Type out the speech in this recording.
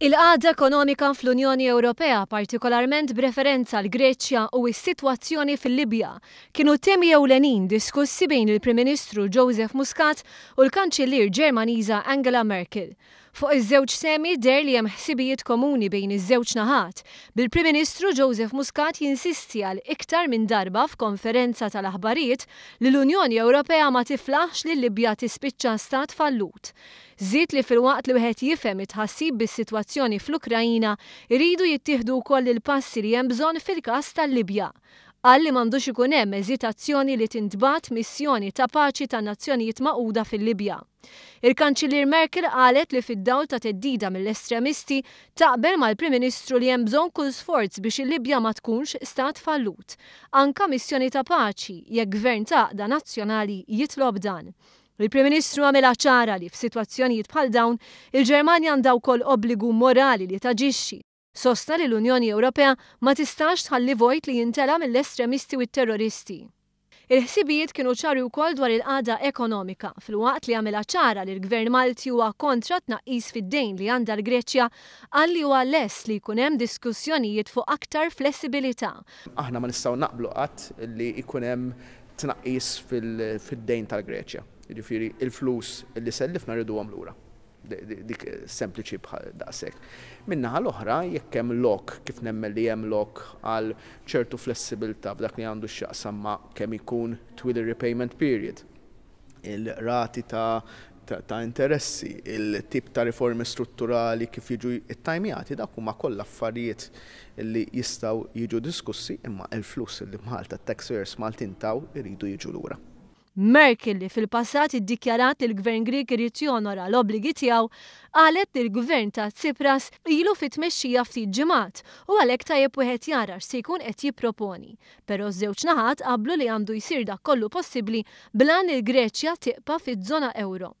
Il-qada ekonomika fl-Unjoni Ewropea, partikolarment b'referenza l greċja u s-sitwazzjoni fil-Libja, kienu temi ewlenin diskussi bejn il-Prim Ministru Joseph Muscat u l-Kanċellier Ġermaniża Angela Merkel. Fuq iż-żewġ semi der li hemm ħsibijiet komuni bejn iż-żewġ naħat. Bil-Prim Ministru Joseph Muscat jinsisti għal iktar minn darba f'konferenza tal-aħbarijiet li l-Unjoni Ewropea ma tiflaħx li Libja tispiċċa stat fallut. Zit li fil-waqt li wieħed jifhem itħassib bis-sitwazzjoni fl-Ukrajina, iridu jittieħdu wkoll il-passi li hemm bżonn fil-każ tal-Libja għalli li mandux ikun hemm eżitazzjoni li tintbat missjoni ta' paċi ta' nazzjonijiet maquda fil-Libja. il kanċillir Merkel qalet li fid-dawl ta' teddida mill-estremisti taqbel mal-Prim Ministru li hemm bżonn kull sforz biex il-Libja ma tkunx stat fallut. Anka missjoni ta' paċi jekk gvern taqda nazzjonali jitlob dan. Il-Prim Ministru għamela ċara li f'sitwazzjonijiet bħal dawn il-Ġermanja għandha wkoll obbligu morali li taġixxi Sosta li l-Unjoni Ewropea ma tistax tħalli vojt li jintela mill-estremisti u terroristi. Il-ħsibijiet kienu ċari wkoll dwar il-qada ekonomika fil-waqt li għamela ċara li l-Gvern Malti huwa kontra tnaqqis fid-dejn li għandha l-Greċja għal li huwa less li jkun hemm diskussjonijiet fuq aktar flessibilità. Aħna ma nistgħu naqblu qatt li jkun hemm tnaqqis fid-dejn tal-Greċja. Jiġifieri il-flus li sellifna rridu għamlura dik sempliċi daqsek. Minnaħa l-oħra, jekk hemm lok, kif nemmel li hemm lok għal ċertu flessibilta f'dak li għandu x'aqsam ma' kemm ikun twil repayment period. Il-rati ta' ta' interessi, il-tip ta' riformi strutturali kif jiġu it-tajmijati, dak huma kollha affarijiet li jistaw jiġu diskussi imma il-flus li Malta taxpayers Maltin taw iridu jiġu lura. Merkel li fil-passat iddikjarat li l-gvern Grieg irid jonora l-obbligi tiegħu qalet li l-gvern ta' Tsipras ilu fit-tmexxija ftit ġimgħat u għalhekk tajjeb wieħed jara se jkun qed jipproponi. Però żewġ naħat qablu li għandu jsir dak kollu possibbli blan il-Greċja tiqpa fiż-żona euro.